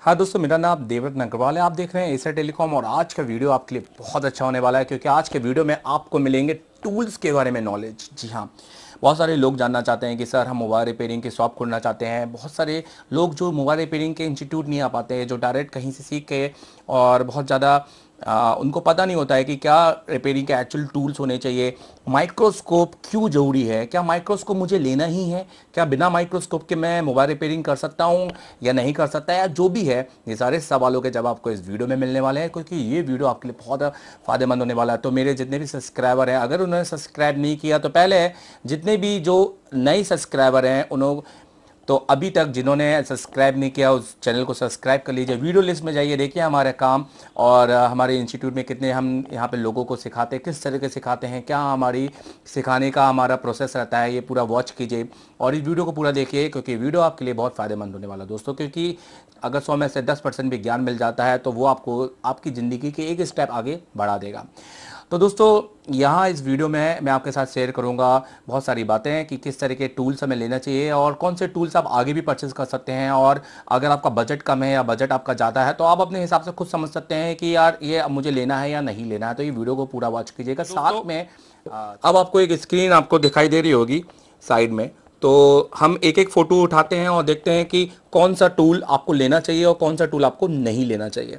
हाँ दोस्तों मेरा नाम देवव्रत नगरवाल है आप देख रहे हैं एसर टेलीकॉम और आज का वीडियो आपके लिए बहुत अच्छा होने वाला है क्योंकि आज के वीडियो में आपको मिलेंगे टूल्स के बारे में नॉलेज जी हाँ बहुत सारे लोग जानना चाहते हैं कि सर हम मोबाइल रिपेयरिंग की शॉप खोलना चाहते हैं बहुत सारे लोग जो मोबाइल रिपेयरिंग के इंस्टीट्यूट नहीं आ पाते हैं जो डायरेक्ट कहीं से सीख के और बहुत ज़्यादा आ, उनको पता नहीं होता है कि क्या रिपेयरिंग के एक्चुअल टूल्स होने चाहिए माइक्रोस्कोप क्यों जरूरी है क्या माइक्रोस्कोप मुझे लेना ही है क्या बिना माइक्रोस्कोप के मैं मोबाइल रिपेयरिंग कर सकता हूँ या नहीं कर सकता या जो भी है ये सारे सवालों के जवाब आपको इस वीडियो में मिलने वाले हैं क्योंकि ये वीडियो आपके लिए बहुत फायदेमंद होने वाला है तो मेरे जितने भी सब्सक्राइबर हैं अगर उन्होंने सब्सक्राइब नहीं किया तो पहले जितने भी जो नए सब्सक्राइबर हैं उन्होंने तो अभी तक जिन्होंने सब्सक्राइब नहीं किया उस चैनल को सब्सक्राइब कर लीजिए वीडियो लिस्ट में जाइए देखिए हमारे काम और हमारे इंस्टीट्यूट में कितने हम यहाँ पे लोगों को सिखाते हैं किस तरीके सिखाते हैं क्या हमारी सिखाने का हमारा प्रोसेस रहता है ये पूरा वॉच कीजिए और इस वीडियो को पूरा देखिए क्योंकि वीडियो आपके लिए बहुत फ़ायदेमंद होने वाला दोस्तों क्योंकि अगर सौ में से दस भी ज्ञान मिल जाता है तो वो आपको आपकी ज़िंदगी के एक स्टेप आगे बढ़ा देगा तो दोस्तों यहाँ इस वीडियो में मैं आपके साथ शेयर करूंगा बहुत सारी बातें हैं कि किस तरह के टूल्स हमें लेना चाहिए और कौन से टूल्स आप आगे भी परचेज़ कर सकते हैं और अगर आपका बजट कम है या बजट आपका ज़्यादा है तो आप अपने हिसाब से खुद समझ सकते हैं कि यार ये मुझे लेना है या नहीं लेना है तो ये वीडियो को पूरा वॉच कीजिएगा साथ में अब आपको एक स्क्रीन आपको दिखाई दे रही होगी साइड में तो हम एक एक फ़ोटो उठाते हैं और देखते हैं कि कौन सा टूल आपको लेना चाहिए और कौन सा टूल आपको नहीं लेना चाहिए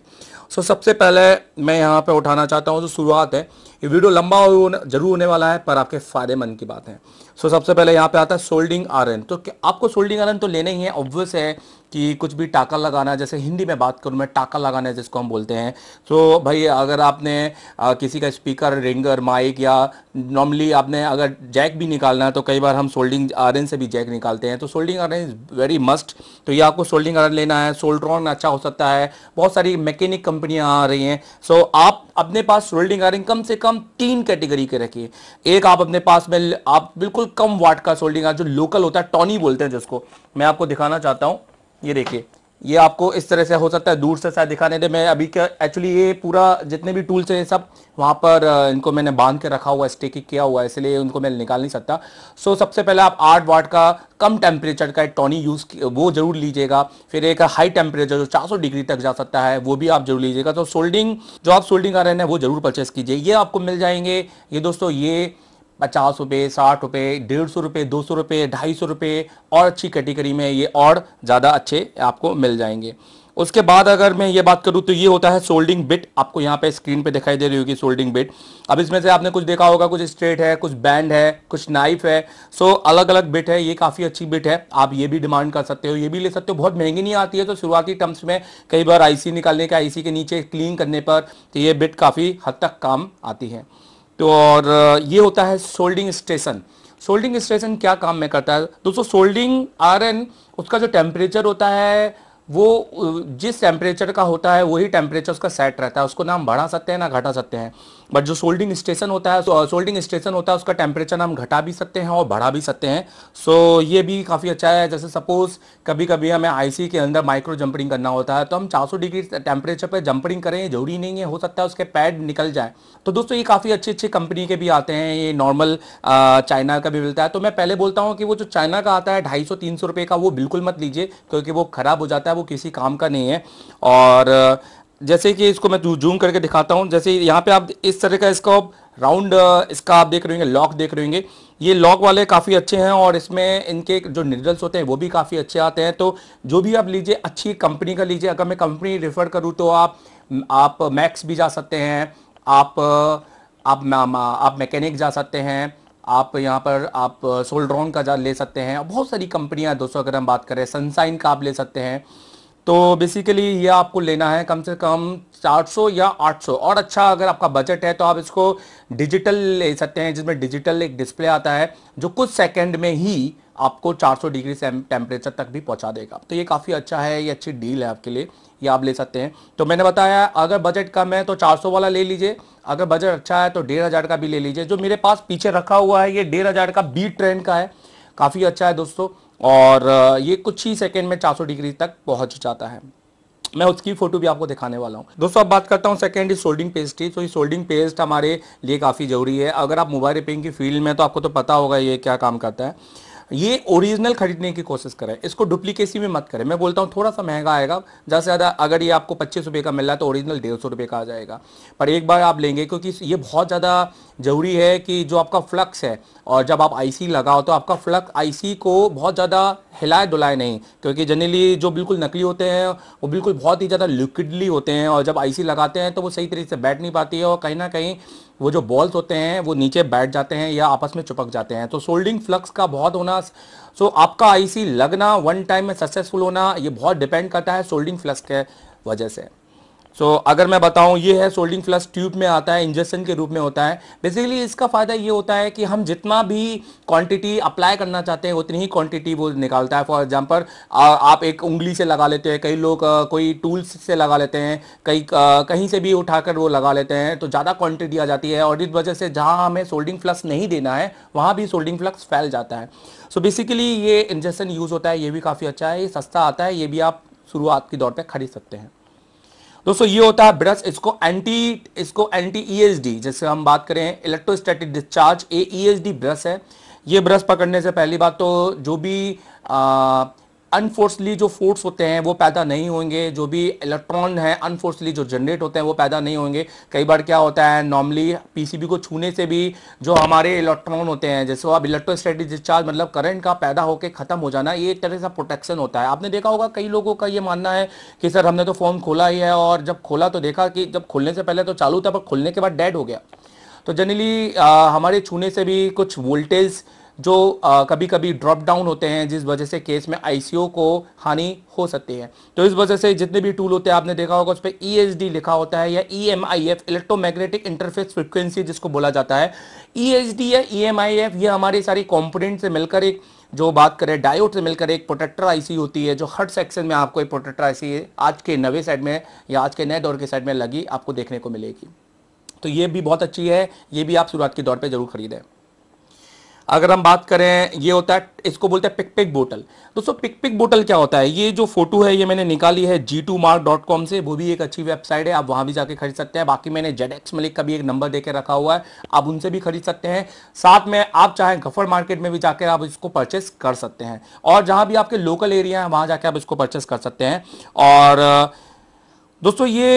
सो so, सबसे पहले मैं यहाँ पर उठाना चाहता हूँ जो शुरुआत है ये वीडियो लंबा हो जरूर होने वाला है पर आपके फ़ायदेमंद की बात है सो so, सबसे पहले यहाँ पे आता है सोल्डिंग आयरन तो आपको सोल्डिंग आयरन तो लेना ही है ऑब्वियस है कि कुछ भी टाका लगाना जैसे हिंदी में बात करूँ मैं टाका लगाना जिसको हम बोलते हैं तो भाई अगर आपने आ, किसी का स्पीकर रिंगर माइक या नॉर्मली आपने अगर जैक भी निकालना है तो कई बार हम सोल्डिंग आयरन से भी जैक निकालते हैं तो soldering iron is very must तो ये आपको सोल्डिंग आयरन लेना है सोल्ड्रॉन अच्छा हो सकता है बहुत सारी मैकेनिक कंपनियाँ आ रही हैं सो आप अपने पास सोल्डिंग आयरन कम से कम तीन कैटेगरी के रखिए एक आप अपने पास में आप बिल्कुल कम वाट का सोल्डिंग आयरन जो लोकल होता है टॉनी बोलते हैं जिसको मैं आपको दिखाना चाहता हूँ ये देखिए ये आपको इस तरह से हो सकता है दूर से शायद दिखाने दे मैं अभी क्या एक्चुअली ये पूरा जितने भी टूल्स हैं सब वहाँ पर इनको मैंने बांध के रखा हुआ है किया हुआ है इसलिए उनको मैं निकाल नहीं सकता सो सबसे पहले आप आठ वाट का कम टेम्परेचर का एक टॉनी यूज़ वो जरूर लीजिएगा फिर एक हाई टेम्परेचर जो चार डिग्री तक जा सकता है वो भी आप जरूर लीजिएगा तो सोल्डिंग जो आप सोल्डिंग कर रहे हैं वो जरूर परचेस कीजिए ये आपको मिल जाएंगे ये दोस्तों ये पचास रुपये साठ रुपये डेढ़ सौ रुपये दो सौ रुपये ढाई सौ रुपये और अच्छी कैटेगरी में ये और ज़्यादा अच्छे आपको मिल जाएंगे उसके बाद अगर मैं ये बात करूँ तो ये होता है सोल्डिंग बिट आपको यहाँ पे स्क्रीन पे दिखाई दे रही होगी सोल्डिंग बिट अब इसमें से आपने कुछ देखा होगा कुछ स्ट्रेट है कुछ बैंड है कुछ नाइफ है सो अलग अलग बिट है ये काफ़ी अच्छी बिट है आप ये भी डिमांड कर सकते हो ये भी ले सकते हो बहुत महंगी नहीं आती है तो शुरुआती टर्म्स में कई बार आईसी निकालने के आई के नीचे क्लीन करने पर तो ये बिट काफ़ी हद तक काम आती है तो और ये होता है सोल्डिंग स्टेशन सोल्डिंग स्टेशन क्या काम में करता है दोस्तों सोल्डिंग आयरन उसका जो टेम्परेचर होता है वो जिस टेम्परेचर का होता है वही टेम्परेचर उसका सेट रहता है उसको ना हम बढ़ा सकते हैं ना घटा सकते हैं बट जो सोल्डिंग स्टेशन होता है सोल्डिंग स्टेशन uh, होता है उसका टेम्परेचर हम घटा भी सकते हैं और बढ़ा भी सकते हैं सो so, ये भी काफ़ी अच्छा है जैसे सपोज कभी कभी हमें आईसी के अंदर माइक्रो जंपरिंग करना होता है तो हम 400 डिग्री टेम्परेचर पर जंपरिंग करें जरूरी नहीं है हो सकता है उसके पैड निकल जाए तो दोस्तों ये काफ़ी अच्छी अच्छी कंपनी के भी आते हैं ये नॉर्मल चाइना uh, का भी मिलता है तो मैं पहले बोलता हूँ कि वो जो चाइना का आता है ढाई सौ तीन सौ रुपये का वो बिल्कुल मत लीजिए क्योंकि वो ख़राब हो जाता है वो किसी काम का नहीं है और जैसे कि इसको मैं जूम करके दिखाता हूँ जैसे यहाँ पे आप इस तरह का इसका राउंड इसका आप देख रहे होंगे लॉक देख रहे होंगे ये लॉक वाले काफ़ी अच्छे हैं और इसमें इनके जो निडल्स होते हैं वो भी काफ़ी अच्छे आते हैं तो जो भी आप लीजिए अच्छी कंपनी का लीजिए अगर मैं कंपनी रेफ़र करूँ तो आप आप मैक्स भी जा सकते हैं आप आप आप मैकेनिक जा सकते हैं आप यहाँ पर आप सोल्ड्रॉन का जा ले सकते हैं बहुत सारी कंपनियाँ दोस्तों अगर हम बात करें सनसाइन का आप ले सकते हैं तो बेसिकली ये आपको लेना है कम से कम 400 या 800 और अच्छा अगर आपका बजट है तो आप इसको डिजिटल ले सकते हैं जिसमें डिजिटल एक डिस्प्ले आता है जो कुछ सेकंड में ही आपको 400 डिग्री टेम्परेचर तक भी पहुंचा देगा तो ये काफ़ी अच्छा है ये अच्छी डील है आपके लिए ये आप ले सकते हैं तो मैंने बताया अगर बजट कम है तो 400 वाला ले लीजिए अगर बजट अच्छा है तो डेढ़ हज़ार का भी ले लीजिए जो मेरे पास पीछे रखा हुआ है ये डेढ़ हज़ार का बी ट्रेंड का है काफ़ी अच्छा है दोस्तों और ये कुछ ही सेकेंड में चार डिग्री तक पहुंच जाता है मैं उसकी फोटो भी आपको दिखाने वाला हूँ दोस्तों अब बात करता हूँ सेकेंड इस सोल्डिंग पेस्ट की तो ये सोल्डिंग पेस्ट हमारे लिए काफ़ी ज़रूरी है अगर आप मोबाइल रिपेयरिंग की फील्ड में तो आपको तो पता होगा ये क्या काम करता है ये ओरिजिनल खरीदने की कोशिश करें इसको डुप्लीकेसी में मत करें मैं बोलता हूँ थोड़ा सा महंगा आएगा ज़्यादा से ज़्यादा अगर ये आपको पच्चीस रुपये का मिल रहा है तो ओरिजिनल डेढ़ सौ रुपये का आ जाएगा पर एक बार आप लेंगे क्योंकि ये बहुत ज़्यादा ज़रूरी है कि जो आपका फ्लक्स है और जब आप आईसी लगाओ तो आपका फ्लक्स आईसी को बहुत ज़्यादा हिलाए डुलाए नहीं क्योंकि जनरली जो बिल्कुल नकली होते हैं वो बिल्कुल बहुत ही ज़्यादा लिक्विडली होते हैं और जब आईसी लगाते हैं तो वो सही तरीके से बैठ नहीं पाती है और कहीं ना कहीं वो जो बॉल्स होते हैं वो नीचे बैठ जाते हैं या आपस में चुपक जाते हैं तो सोल्डिंग फ्लक्स का बहुत होना सो आपका आईसी लगना वन टाइम में सक्सेसफुल होना ये बहुत डिपेंड करता है सोल्डिंग फ्लक्स के वजह से सो so, अगर मैं बताऊं ये है सोल्डिंग फ्लस ट्यूब में आता है इंजेक्शन के रूप में होता है बेसिकली इसका फ़ायदा ये होता है कि हम जितना भी क्वांटिटी अप्लाई करना चाहते हैं उतनी ही क्वांटिटी वो निकालता है फॉर एग्जांपल आप एक उंगली से लगा लेते हैं कई लोग कोई टूल्स से लगा लेते हैं कई कहीं से भी उठाकर वो लगा लेते हैं तो ज़्यादा क्वान्टिटी आ जाती है और इस वजह से जहाँ हमें सोल्डिंग फ्लक्स नहीं देना है वहाँ भी सोल्डिंग फ्लक्स फैल जाता है सो so, बेसिकली ये इंजेक्शन यूज़ होता है ये भी काफ़ी अच्छा है ये सस्ता आता है ये भी आप शुरुआत के दौर पर खरीद सकते हैं दोस्तों ये होता है ब्रश इसको एंटी इसको एंटी ईएसडी जैसे हम बात करें electrostatic discharge a ESD brush है ये ब्रश पकड़ने से पहली बात तो जो भी आ, अनफोर्सली जो फोर्स होते हैं वो पैदा नहीं होंगे जो भी इलेक्ट्रॉन है अनफोर्सली जो जनरेट होते हैं वो पैदा नहीं होंगे कई बार क्या होता है नॉर्मली पीसीबी को छूने से भी जो हमारे इलेक्ट्रॉन होते हैं जैसे वो आप इलेक्ट्रोस्टैटिक डिस्चार्ज मतलब करंट का पैदा होकर खत्म हो जाना ये एक तरह से प्रोटेक्शन होता है आपने देखा होगा कई लोगों का ये मानना है कि सर हमने तो फ़ोन खोला ही है और जब खोला तो देखा कि जब खोलने से पहले तो चालू था पर खोलने के बाद डेड हो गया तो जनरली हमारे छूने से भी कुछ वोल्टेज जो आ, कभी कभी ड्रॉप डाउन होते हैं जिस वजह से केस में आईसीओ को हानि हो सकती है तो इस वजह से जितने भी टूल होते हैं आपने देखा होगा उस पर ई e लिखा होता है या E M I F electromagnetic interface frequency जिसको बोला जाता है ई एच डी या ई एम आई एफ ये हमारे सारी कॉम्पोनेंट से मिलकर एक जो बात करें डायोड से मिलकर एक प्रोटेक्टर आईसी होती है जो हर सेक्शन में आपको एक प्रोटेक्टर आईसी आज के नवे साइड में या आज के नए दौर के साइड में लगी आपको देखने को मिलेगी तो ये भी बहुत अच्छी है ये भी आप शुरुआत के दौर पर जरूर खरीदें अगर हम बात करें ये होता है इसको बोलते हैं पिकपिक बोटल दोस्तों पिकपिक बोटल क्या होता है ये जो फोटो है ये मैंने निकाली है G two mark dot com से वो भी एक अच्छी वेबसाइट है आप वहां भी जाके खरीद सकते हैं बाकी मैंने जेड एक्स मलिक का भी एक नंबर देकर रखा हुआ है आप उनसे भी खरीद सकते हैं साथ में आप चाहें गफर मार्केट में भी जाकर आप इसको परचेस कर सकते हैं और जहां भी आपके लोकल एरिया है वहां जाके आप इसको परचेस कर सकते हैं और दोस्तों ये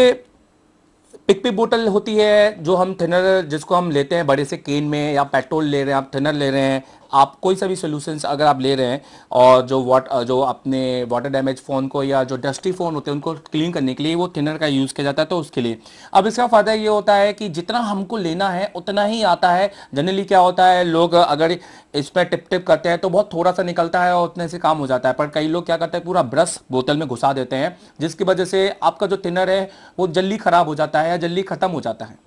पिक बोतल होती है जो हम थिनर जिसको हम लेते हैं बड़े से केन में या पेट्रोल ले रहे हैं आप थिनर ले रहे हैं आप कोई सा भी सोल्यूशन अगर आप ले रहे हैं और जो वाट जो अपने वाटर डैमेज फ़ोन को या जो डस्टी फ़ोन होते हैं उनको क्लीन करने के लिए वो थिनर का यूज़ किया जाता है तो उसके लिए अब इसका फ़ायदा ये होता है कि जितना हमको लेना है उतना ही आता है जनरली क्या होता है लोग अगर इस पर टिप टिप करते हैं तो बहुत थोड़ा सा निकलता है और उतने से काम हो जाता है पर कई लोग क्या करते हैं पूरा ब्रश बोतल में घुसा देते हैं जिसकी वजह से आपका जो थिनर है वो जल्दी ख़राब हो जाता है या जल्दी ख़त्म हो जाता है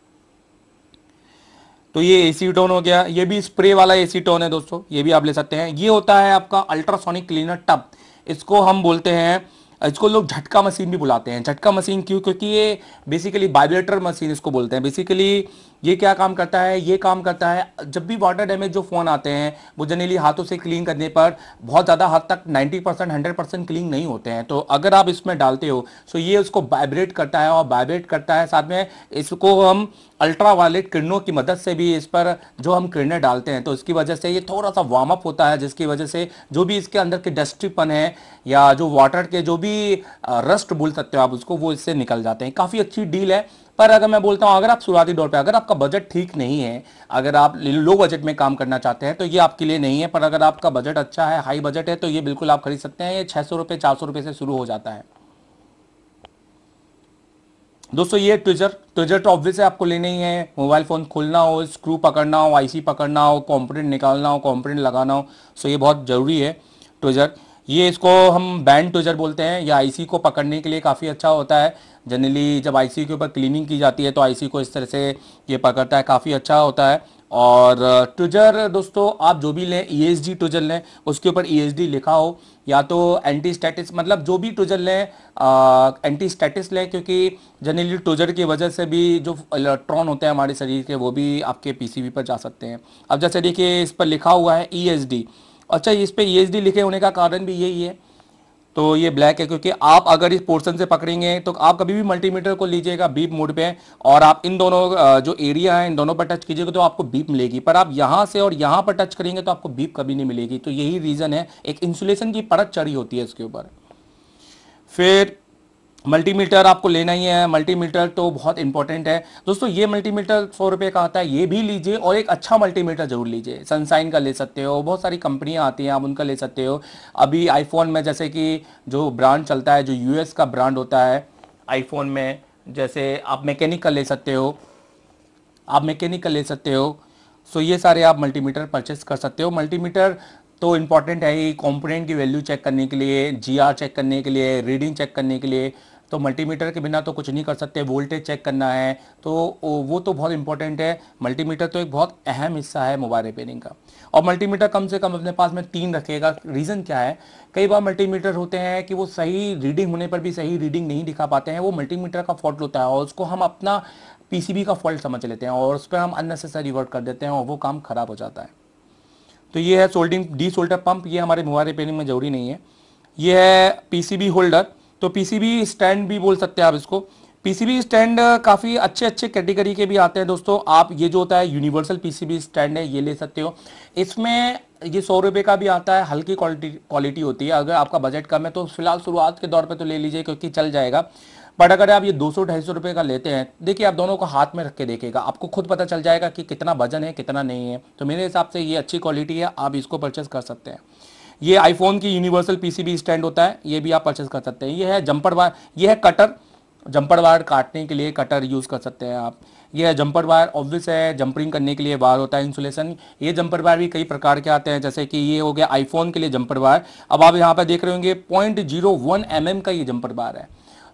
तो ये एसीटोन हो गया ये भी स्प्रे वाला एसीटोन है दोस्तों ये भी आप ले सकते हैं ये होता है आपका अल्ट्रासोनिक क्लीनर टब इसको हम बोलते हैं इसको लोग झटका मशीन भी बुलाते हैं झटका मशीन क्यों क्योंकि ये बेसिकली बायोलेटर मशीन इसको बोलते हैं बेसिकली ये क्या काम करता है ये काम करता है जब भी वाटर डैमेज जो फ़ोन आते हैं वो जनरली हाथों से क्लीन करने पर बहुत ज़्यादा हद तक 90 परसेंट हंड्रेड परसेंट क्लीन नहीं होते हैं तो अगर आप इसमें डालते हो तो ये उसको वाइब्रेट करता है और वाइब्रेट करता है साथ में इसको हम अल्ट्रा वायलेट किरणों की मदद से भी इस पर जो हम किरणें डालते हैं तो इसकी वजह से ये थोड़ा सा वार्म अप होता है जिसकी वजह से जो भी इसके अंदर के डस्टीपन है या जो वाटर के जो भी रस्ट बोल सकते हो आप उसको वो इससे निकल जाते हैं काफ़ी अच्छी डील है पर अगर मैं बोलता हूं अगर आप शुरुआती दौर पर अगर आपका बजट ठीक नहीं है अगर आप लो बजट में काम करना चाहते हैं तो ये आपके लिए नहीं है पर अगर आपका बजट अच्छा है हाई बजट है तो ये बिल्कुल आप खरीद सकते हैं ये छह सौ रुपये चार सौ रुपये से शुरू हो जाता है दोस्तों ये ट्विजर ट्विजर तो ऑब्वियस आपको लेना ही है मोबाइल फ़ोन खोलना हो स्क्रू पकड़ना हो आईसी पकड़ना हो कॉम्पोनेंट निकालना हो कॉम्पोनेंट लगाना हो सो ये बहुत ज़रूरी है ट्विजर ये इसको हम बैंड ट्विजर बोलते हैं या आईसी को पकड़ने के लिए काफ़ी अच्छा होता है जनरली जब आईसी के ऊपर क्लीनिंग की जाती है तो आईसी को इस तरह से ये पकड़ता है काफ़ी अच्छा होता है और ट्विजर दोस्तों आप जो भी लें ई एस डी ट्विजर लें उसके ऊपर ई एस डी लिखा हो या तो एंटी स्टैटिस मतलब जो भी ट्विजर लें एंटी स्टैटिस लें क्योंकि जनरली ट्विजर की वजह से भी जो इलेक्ट्रॉन होते हैं हमारे शरीर के वो भी आपके पीसीबी पर जा सकते हैं अब जैसे देखिए इस पर लिखा हुआ है ई एस डी अच्छा इस पर ई e लिखे होने का कारण भी यही है तो ये ब्लैक है क्योंकि आप अगर इस पोर्शन से पकड़ेंगे तो आप कभी भी मल्टीमीटर को लीजिएगा बीप मोड पे और आप इन दोनों जो एरिया है इन दोनों पर टच कीजिएगा तो आपको बीप मिलेगी पर आप यहाँ से और यहाँ पर टच करेंगे तो आपको बीप कभी नहीं मिलेगी तो यही रीज़न है एक इंसुलेशन की परत चढ़ी होती है इसके ऊपर फिर मल्टीमीटर आपको लेना ही है मल्टीमीटर तो बहुत इंपॉर्टेंट है दोस्तों ये मल्टीमीटर सौ रुपये का आता है ये भी लीजिए और एक अच्छा मल्टीमीटर जरूर लीजिए सनसाइन का ले सकते हो बहुत सारी कंपनियां आती हैं आप उनका ले सकते हो अभी आईफोन में जैसे कि जो ब्रांड चलता है जो यूएस का ब्रांड होता है आईफोन में जैसे आप मैकेनिक का ले सकते हो आप मैकेनिक का ले सकते हो सो ये सारे आप मल्टीमीटर परचेस कर सकते हो मल्टीमीटर तो इम्पॉर्टेंट है ही कॉम्पोनेंट की वैल्यू चेक करने के लिए जी चेक करने के लिए रीडिंग चेक करने के लिए तो मल्टीमीटर के बिना तो कुछ नहीं कर सकते वोल्टेज चेक करना है तो वो तो बहुत इंपॉर्टेंट है मल्टीमीटर तो एक बहुत अहम हिस्सा है मोबाइल रिपेयरिंग का और मल्टीमीटर कम से कम अपने पास में तीन रखेगा रीज़न क्या है कई बार मल्टीमीटर होते हैं कि वो सही रीडिंग होने पर भी सही रीडिंग नहीं दिखा पाते हैं वो मल्टीमीटर का फॉल्ट होता है और उसको हम अपना पी का फॉल्ट समझ लेते हैं और उस पर हम अननेसेसरी वर्क कर देते हैं और वो काम खराब हो जाता है तो ये है सोल्डिंग डी सोल्डर पंप ये हमारे मोबाइल रिपेयरिंग में जरूरी नहीं है ये है पीसीबी होल्डर तो पीसीबी स्टैंड भी बोल सकते हैं आप इसको पीसीबी स्टैंड काफ़ी अच्छे अच्छे कैटेगरी के भी आते हैं दोस्तों आप ये जो होता है यूनिवर्सल पीसीबी स्टैंड है ये ले सकते हो इसमें ये सौ रुपये का भी आता है हल्की क्वालिटी क्वालिटी होती है अगर आपका बजट कम है तो फिलहाल शुरुआत के दौर पर तो ले लीजिए क्योंकि चल जाएगा बट अगर आप ये दो सौ ढाई सौ रुपए का लेते हैं देखिए आप दोनों को हाथ में रख के देखेगा आपको खुद पता चल जाएगा कि कितना वजन है कितना नहीं है तो मेरे हिसाब से ये अच्छी क्वालिटी है आप इसको परचेस कर सकते हैं ये आईफोन की यूनिवर्सल पीसीबी स्टैंड होता है ये भी आप परचेस कर सकते हैं ये है जंपर वायर ये है कटर जंपर वायर काटने के लिए कटर यूज़ कर सकते हैं आप ये जंपर वायर ऑब्वियस है जंपरिंग करने के लिए वायर होता है इंसुलेशन ये जंपर वायर भी कई प्रकार के आते हैं जैसे कि ये हो गया आईफोन के लिए जंपर वायर अब आप यहाँ पर देख रहे होंगे पॉइंट जीरो वन एम का ये जंपर वायर है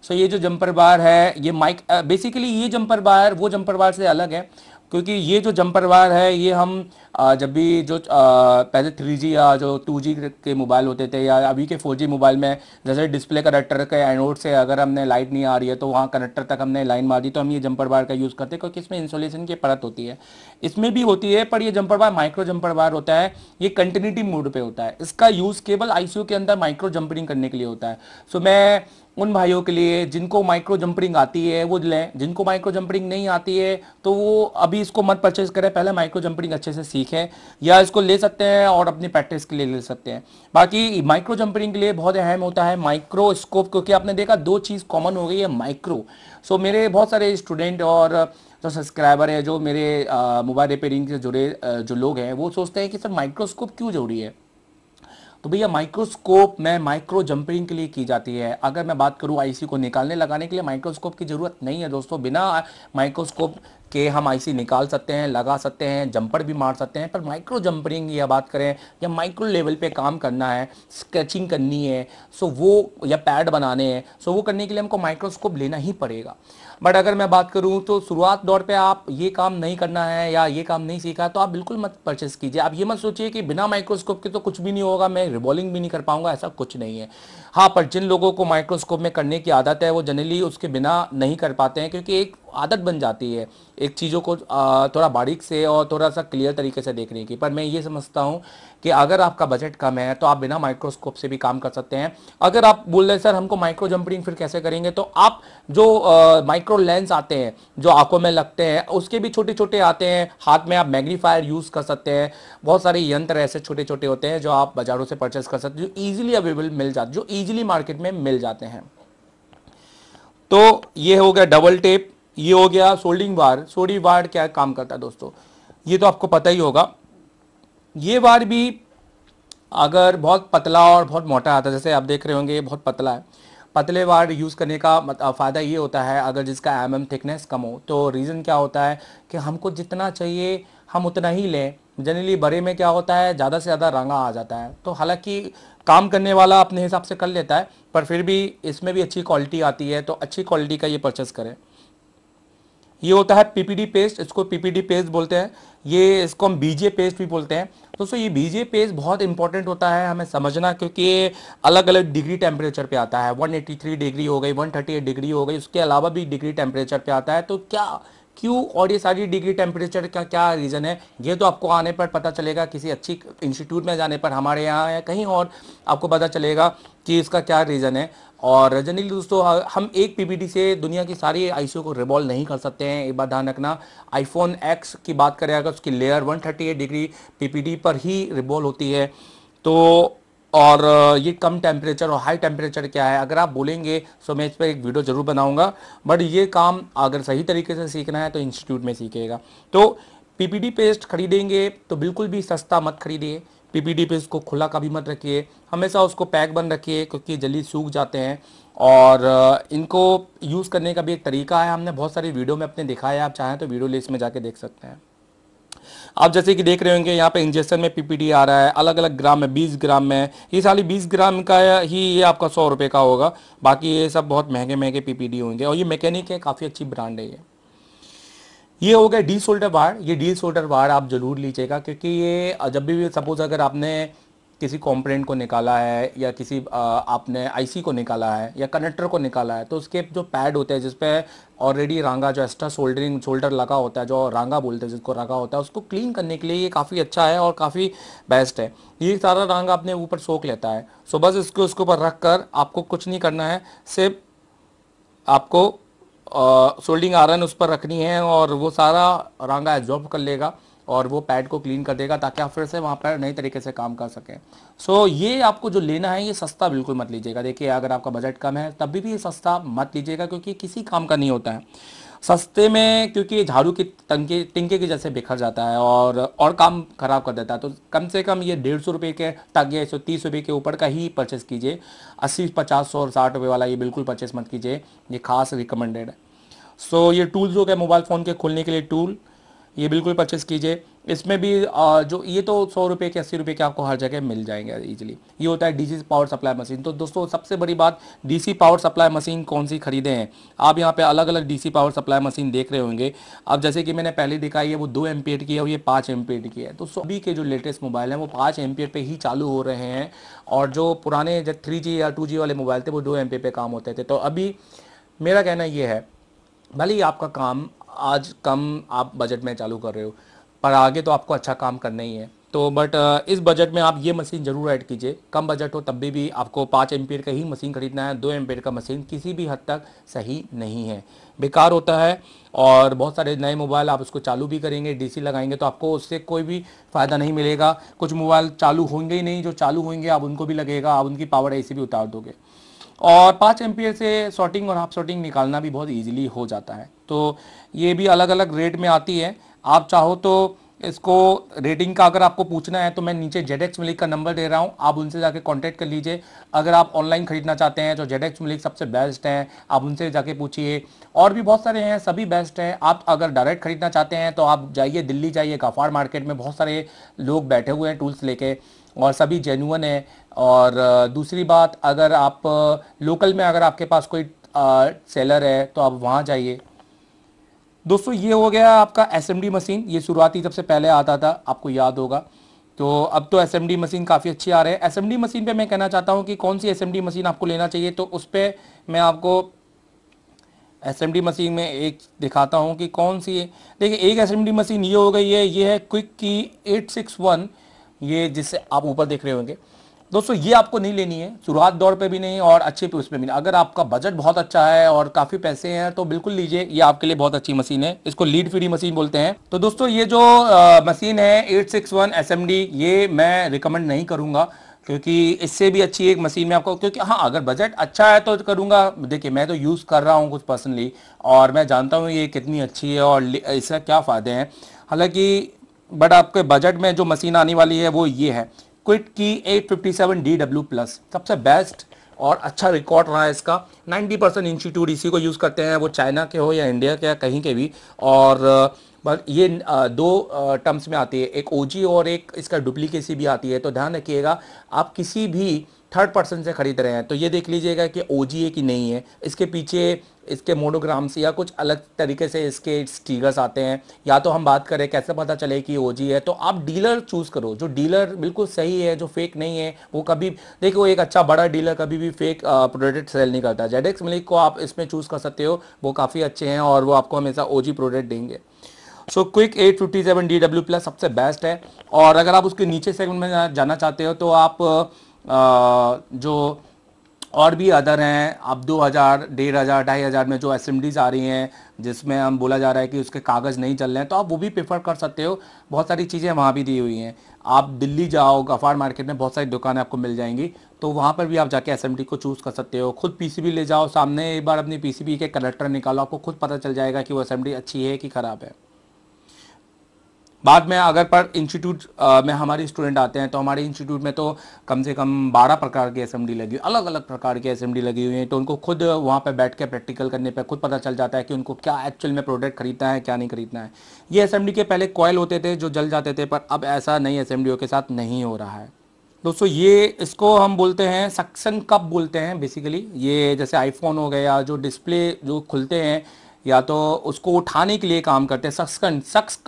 सो ये जो जंपर बार है ये माइक बेसिकली uh, ये जंपर बार वो जंपर बार से अलग है क्योंकि ये जो जंपर बार है ये हम uh, जब भी जो uh, पहले थ्री या जो टू के मोबाइल होते थे या अभी के फोर मोबाइल में जैसे डिस्प्ले कनेक्टर के एनोड से अगर हमने लाइट नहीं आ रही है तो वहाँ कनेक्टर तक हमने लाइन मार दी तो हम ये जंपर बार का यूज़ करते हैं क्योंकि इसमें इंसोलेशन की परत होती है इसमें भी होती है पर यह jumper bar micro jumper bar होता है ये कंटिन्यूटी मोड पर होता है इसका यूज़ केवल आई के अंदर माइक्रो जंपरिंग करने के लिए होता है सो मैं उन भाइयों के लिए जिनको माइक्रो जंपरिंग आती है वो लें जिनको माइक्रो जंपरिंग नहीं आती है तो वो अभी इसको मत परचेज करें पहले माइक्रो जंपरिंग अच्छे से सीखें या इसको ले सकते हैं और अपनी प्रैक्टिस के लिए ले सकते हैं बाकी माइक्रो जंपरिंग के लिए बहुत अहम होता है माइक्रो स्कोप क्योंकि आपने देखा दो चीज़ कॉमन हो गई है माइक्रो सो मेरे बहुत सारे स्टूडेंट और जो सब्सक्राइबर है जो मेरे मोबाइल रिपेयरिंग से जुड़े जो लोग हैं वो सोचते हैं कि सर माइक्रोस्कोप क्यों जरूरी है तो भैया माइक्रोस्कोप में माइक्रो जंपिंग के लिए की जाती है अगर मैं बात करूँ आईसी को निकालने लगाने के लिए माइक्रोस्कोप की ज़रूरत नहीं है दोस्तों बिना माइक्रोस्कोप कि हम आईसी निकाल सकते हैं लगा सकते हैं जंपर भी मार सकते हैं पर माइक्रो जंपरिंग या बात करें या माइक्रो लेवल पे काम करना है स्केचिंग करनी है सो वो या पैड बनाने हैं सो वो करने के लिए हमको माइक्रोस्कोप लेना ही पड़ेगा बट अगर मैं बात करूँ तो शुरुआत दौर पर आप ये काम नहीं करना है या ये काम नहीं सीखा तो आप बिल्कुल मत परचेस कीजिए आप ये मत सोचिए कि बिना माइक्रोस्कोप के तो कुछ भी नहीं होगा मैं रिबॉलिंग भी नहीं कर पाऊंगा ऐसा कुछ नहीं है हाँ पर जिन लोगों को माइक्रोस्कोप में करने की आदत है वो जनरली उसके बिना नहीं कर पाते हैं क्योंकि एक आदत बन जाती है एक चीज़ों को थोड़ा बारीक से और थोड़ा सा क्लियर तरीके से देखने की पर मैं ये समझता हूँ कि अगर आपका बजट कम है तो आप बिना माइक्रोस्कोप से भी काम कर सकते हैं अगर आप बोल रहे सर हमको माइक्रो जंपरिंग फिर कैसे करेंगे तो आप जो माइक्रो लेंस आते हैं जो आंखों में लगते हैं उसके भी छोटे छोटे आते हैं हाथ में आप मैग्नीफायर यूज़ कर सकते हैं बहुत सारे यंत्र ऐसे छोटे छोटे होते हैं जो आप बाज़ारों से परचेस कर सकते हैं जो ईजिली अवेलेबल मिल जाते जो ईजिली मार्केट में मिल जाते हैं तो ये हो गया डबल टेप ये हो गया सोल्डिंग वार सोडी वार क्या काम करता है दोस्तों ये तो आपको पता ही होगा ये वार भी अगर बहुत पतला और बहुत मोटा आता है जैसे आप देख रहे होंगे बहुत पतला है पतले वार यूज़ करने का फ़ायदा ये होता है अगर जिसका एम एम थिकनेस कम हो तो रीज़न क्या होता है कि हमको जितना चाहिए हम उतना ही लें जनरली बड़े में क्या होता है ज़्यादा से ज़्यादा रंगा आ जाता है तो हालांकि काम करने वाला अपने हिसाब से कर लेता है पर फिर भी इसमें भी अच्छी क्वालिटी आती है तो अच्छी क्वालिटी का ये परचेस करें ये होता है पीपीडी पेस्ट इसको पीपीडी पेस्ट बोलते हैं ये इसको हम बीजे पेस्ट भी बोलते हैं दोस्तों ये बीजे पेस्ट बहुत इंपॉर्टेंट होता है हमें समझना क्योंकि अलग अलग डिग्री टेम्परेचर पे आता है 183 डिग्री हो गई 138 डिग्री हो गई उसके अलावा भी डिग्री टेम्परेचर पे आता है तो क्या क्यों और ये सारी डिग्री टेम्परेचर का क्या रीज़न है ये तो आपको आने पर पता चलेगा किसी अच्छी इंस्टीट्यूट में जाने पर हमारे यहाँ या कहीं और आपको पता चलेगा कि इसका क्या रीज़न है और जनरली दोस्तों हम एक पीपीटी से दुनिया की सारी आईसीओ को रिवॉल्व नहीं कर सकते हैं एक बार ध्यान रखना आईफोन एक्स की बात करें अगर उसकी लेयर वन डिग्री पी पर ही रिवॉल्व होती है तो और ये कम टेम्परेचर और हाई टेम्परेचर क्या है अगर आप बोलेंगे तो मैं इस पर एक वीडियो ज़रूर बनाऊंगा बट ये काम अगर सही तरीके से सीखना है तो इंस्टीट्यूट में सीखेगा तो पीपीडी पेस्ट खरीदेंगे तो बिल्कुल भी सस्ता मत खरीदिए पीपीडी पेस्ट को खुला कभी मत रखिए हमेशा उसको पैक बंद रखिए क्योंकि जल्दी सूख जाते हैं और इनको यूज़ करने का भी एक तरीका है हमने बहुत सारी वीडियो में अपने दिखाया आप चाहें तो वीडियो लिस्ट में जाके देख सकते हैं आप जैसे कि देख रहे होंगे यहाँ पे इंजेक्शन में पीपीडी आ रहा है अलग अलग ग्राम में बीस ग्राम में ये साली बीस ग्राम का ही ये आपका सौ रुपये का होगा बाकी ये सब बहुत महंगे महंगे पीपीडी होंगे और ये मैकेनिक है काफ़ी अच्छी ब्रांड है ये ये हो गया डी शोल्डर वार ये डी शोल्डर वार आप जरूर लीजिएगा क्योंकि ये जब भी सपोज अगर आपने किसी कॉम्पोनेंट को निकाला है या किसी आपने आईसी को निकाला है या कनेक्टर को निकाला है तो उसके जो पैड होते हैं जिसपे ऑलरेडी रंगा जो एक्स्ट्रा सोल्डरिंग सोल्डर लगा होता है जो रंगा बोलते हैं जिसको रंगा होता है उसको क्लीन करने के लिए ये काफ़ी अच्छा है और काफ़ी बेस्ट है ये सारा रंग आपने ऊपर सोख लेता है सो बस इसको उसके ऊपर रख कर आपको कुछ नहीं करना है सिर्फ आपको सोल्डिंग आयरन उस पर रखनी है और वो सारा रंगा एब्जॉर्ब कर लेगा और वो पैड को क्लीन कर देगा ताकि आप फिर से वहाँ पर नए तरीके से काम कर सकें सो so, ये आपको जो लेना है ये सस्ता बिल्कुल मत लीजिएगा देखिए अगर आपका बजट कम है तब भी, भी ये सस्ता मत लीजिएगा क्योंकि किसी काम का नहीं होता है सस्ते में क्योंकि झाड़ू की टंके टिंके की जैसे बिखर जाता है और और काम ख़राब कर देता है तो कम से कम ये डेढ़ सौ रुपये के तक ये सौ तीस रुपये के ऊपर का ही परचेस कीजिए अस्सी पचास सौ और साठ रुपये वाला ये बिल्कुल परचेस मत कीजिए ये खास रिकमेंडेड है सो ये टूल्स जो गए मोबाइल फ़ोन के खोलने के लिए टूल ये बिल्कुल परचेस कीजिए इसमें भी जो ये तो सौ रुपये के अस्सी रुपये के आपको हर जगह मिल जाएंगे इजीली ये होता है डीसी पावर सप्लाई मशीन तो दोस्तों सबसे बड़ी बात डीसी पावर सप्लाई मशीन कौन सी खरीदे हैं आप यहाँ पे अलग अलग डीसी पावर सप्लाई मशीन देख रहे होंगे अब जैसे कि मैंने पहले दिखाई ये वो दो एम की है और ये पाँच एम की है तो सभी के जो लेटेस्ट मोबाइल हैं वो पाँच एम पे ही चालू हो रहे हैं और जो पुराने जब थ्री या टू वाले मोबाइल थे वो दो एम पे काम होते थे तो अभी मेरा कहना ये है भले ही आपका काम आज कम आप बजट में चालू कर रहे हो पर आगे तो आपको अच्छा काम करना ही है तो बट इस बजट में आप ये मशीन ज़रूर ऐड कीजिए कम बजट हो तब भी, भी आपको पाँच एमपियर का ही मशीन खरीदना है दो एम्पेयर का मशीन किसी भी हद तक सही नहीं है बेकार होता है और बहुत सारे नए मोबाइल आप उसको चालू भी करेंगे डीसी लगाएंगे तो आपको उससे कोई भी फ़ायदा नहीं मिलेगा कुछ मोबाइल चालू होंगे ही नहीं जो चालू होंगे आप उनको भी लगेगा आप उनकी पावर ऐसी भी उतार दोगे और पाँच एम्पियर से शॉर्टिंग और हाफ शॉर्टिंग निकालना भी बहुत ईजिली हो जाता है तो ये भी अलग अलग रेट में आती है आप चाहो तो इसको रेटिंग का अगर आपको पूछना है तो मैं नीचे जेड एक्स मिलिक का नंबर दे रहा हूँ आप उनसे जाके कांटेक्ट कर लीजिए अगर आप ऑनलाइन खरीदना चाहते हैं तो एक्स मिलिक सबसे बेस्ट हैं आप उनसे जाके पूछिए और भी बहुत सारे हैं सभी बेस्ट हैं आप अगर डायरेक्ट खरीदना चाहते हैं तो आप जाइए दिल्ली जाइए गफार मार्केट में बहुत सारे लोग बैठे हुए हैं टूल्स लेके और सभी जेनुअन है और दूसरी बात अगर आप लोकल में अगर आपके पास कोई सेलर है तो आप वहाँ जाइए दोस्तों ये हो गया आपका एस मशीन ये शुरुआती सबसे पहले आता था आपको याद होगा तो अब तो एस मशीन काफ़ी अच्छी आ रहे हैं एस मशीन पे मैं कहना चाहता हूँ कि कौन सी एस मशीन आपको लेना चाहिए तो उस पर मैं आपको एस मशीन में एक दिखाता हूँ कि कौन सी देखिए एक एस मशीन ये हो गई है ये है क्विक की एट सिक्स वन ये जिससे आप ऊपर देख रहे होंगे दोस्तों ये आपको नहीं लेनी है शुरुआत दौर पे भी नहीं और अच्छे पे उसमें भी नहीं अगर आपका बजट बहुत अच्छा है और काफ़ी पैसे हैं तो बिल्कुल लीजिए ये आपके लिए बहुत अच्छी मशीन है इसको लीड फ्री मशीन बोलते हैं तो दोस्तों ये जो आ, मशीन है 861 एसएमडी ये मैं रिकमेंड नहीं करूंगा क्योंकि इससे भी अच्छी एक मशीन में आपको क्योंकि हाँ अगर बजट अच्छा है तो करूंगा देखिए मैं तो यूज़ कर रहा हूँ कुछ पर्सनली और मैं जानता हूँ ये कितनी अच्छी है और इसका क्या फ़ायदे हैं हालांकि बट आपके बजट में जो मशीन आने वाली है वो ये है क्विट की 857 DW प्लस सबसे बेस्ट और अच्छा रिकॉर्ड रहा है इसका 90 परसेंट इंस्टीट्यूट इसी को यूज़ करते हैं वो चाइना के हो या इंडिया के या कहीं के भी और ये दो टर्म्स में आती है एक ओजी और एक इसका डुप्लीकेसी भी आती है तो ध्यान रखिएगा आप किसी भी थर्ड पर्सन से ख़रीद रहे हैं तो ये देख लीजिएगा कि ओ जी है कि नहीं है इसके पीछे इसके मोनोग्राम्स या कुछ अलग तरीके से इसके स्टीगर्स आते हैं या तो हम बात करें कैसे पता चले कि ओ जी है तो आप डीलर चूज़ करो जो डीलर बिल्कुल सही है जो फेक नहीं है वो कभी देखो एक अच्छा बड़ा डीलर कभी भी फेक प्रोडक्ट सेल नहीं करता जेड एक्स मिलिक को आप इसमें चूज़ कर सकते हो वो काफ़ी अच्छे हैं और वो आपको हमेशा ओ जी प्रोडक्ट देंगे so quick eight fifty seven D W plus सबसे बेस्ट है और अगर आप उसके नीचे सेगमेंट में जाना चाहते हो तो आप जो और भी अदर हैं अब दो हज़ार डेढ़ हज़ार ढाई हज़ार में जो एस आ रही हैं जिसमें हम बोला जा रहा है कि उसके कागज़ नहीं चल रहे हैं तो आप वो भी प्रेफर कर सकते हो बहुत सारी चीज़ें वहाँ भी दी हुई हैं आप दिल्ली जाओ गफार मार्केट में बहुत सारी दुकानें आपको मिल जाएंगी तो वहाँ पर भी आप जाके एस को चूज़ कर सकते हो खुद पी ले जाओ सामने एक बार अपनी पी के कलेक्टर निकालो आपको खुद पता चल जाएगा कि वो एस अच्छी है कि ख़राब है बाद में अगर पर इंस्टीट्यूट में हमारे स्टूडेंट आते हैं तो हमारे इंस्टीट्यूट में तो कम से कम 12 प्रकार की एसएमडी लगी हुई अलग अलग प्रकार की एसएमडी लगी हुई है तो उनको खुद वहाँ पर बैठ के प्रैक्टिकल करने पर खुद पता चल जाता है कि उनको क्या एक्चुअल में प्रोडक्ट खरीदना है क्या नहीं खरीदना है ये असेंबली के पहले कॉयल होते थे जो जल जाते थे पर अब ऐसा नई एस के साथ नहीं हो रहा है दोस्तों ये इसको हम बोलते हैं सक्सन कप बोलते हैं बेसिकली ये जैसे आईफोन हो गया जो डिस्प्ले जो खुलते हैं या तो उसको उठाने के लिए काम करते हैं सक्सन सक्स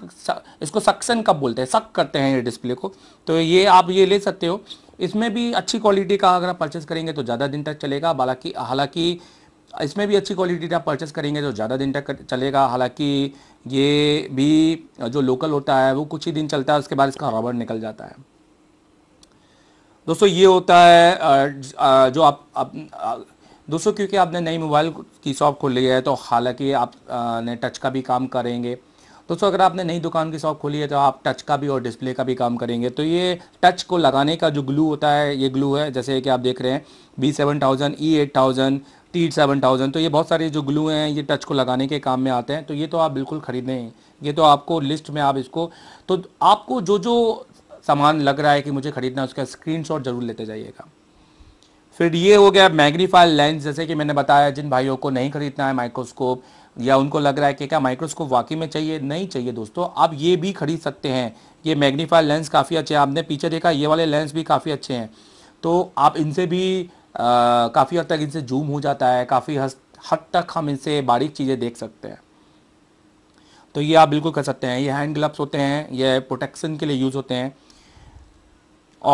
इसको सक्सन कब बोलते हैं सक करते हैं ये डिस्प्ले को तो ये आप ये ले सकते हो इसमें भी अच्छी क्वालिटी का अगर आप परचेस करेंगे तो ज़्यादा दिन तक चलेगा हालांकि हालांकि इसमें भी अच्छी क्वालिटी का परचेस करेंगे तो ज़्यादा दिन तक चलेगा हालांकि ये भी जो लोकल होता है वो कुछ ही दिन चलता है उसके बाद इसका रबर निकल जाता है दोस्तों ये होता है जो आप, आप, आप दोस्तों क्योंकि आपने नई मोबाइल की शॉप खोली है तो हालांकि आप ने टच का भी काम करेंगे दोस्तों अगर आपने नई दुकान की शॉप खोली है तो आप टच का भी और डिस्प्ले का भी काम करेंगे तो ये टच को लगाने का जो ग्लू होता है ये ग्लू है जैसे कि आप देख रहे हैं B seven thousand E eight thousand T seven thousand तो ये बहुत सारे जो ग्लू हैं ये टच को लगाने के काम में आते हैं तो ये तो आप बिल्कुल ख़रीदें ये तो आपको लिस्ट में आप इसको तो आपको जो जो सामान लग रहा है कि मुझे ख़रीदना है उसका स्क्रीन ज़रूर लेते जाइएगा फिर ये हो गया मैग्नीफाइल लेंस जैसे कि मैंने बताया जिन भाइयों को नहीं खरीदना है माइक्रोस्कोप या उनको लग रहा है कि क्या माइक्रोस्कोप वाकई में चाहिए नहीं चाहिए दोस्तों आप ये भी खरीद सकते हैं ये मैग्नीफाइल लेंस काफ़ी अच्छे हैं आपने पीछे देखा ये वाले लेंस भी काफ़ी अच्छे हैं तो आप इनसे भी काफ़ी हद तक इनसे जूम हो जाता है काफ़ी हद तक हम इनसे बारीक चीज़ें देख सकते हैं तो ये आप बिल्कुल कर सकते हैं ये हैंड ग्लव्स होते हैं ये प्रोटेक्शन के लिए यूज़ होते हैं